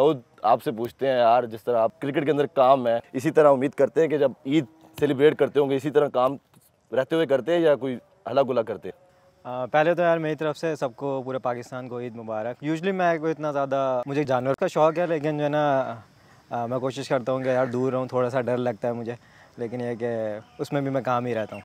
सऊद तो आपसे पूछते हैं यार जिस तरह आप क्रिकेट के अंदर काम है इसी तरह उम्मीद करते हैं कि जब ईद सेलिब्रेट करते होंगे इसी तरह काम रहते हुए करते हैं या कोई हला गुला करते हैं पहले तो यार मेरी तरफ से सबको पूरे पाकिस्तान को ईद मुबारक यूजली मैं कोई इतना ज़्यादा मुझे जानवर का शौक़ है लेकिन जो है ना मैं कोशिश करता हूँ कि यार दूर रहूँ थोड़ा सा डर लगता है मुझे लेकिन यह कि उसमें भी मैं काम ही रहता हूँ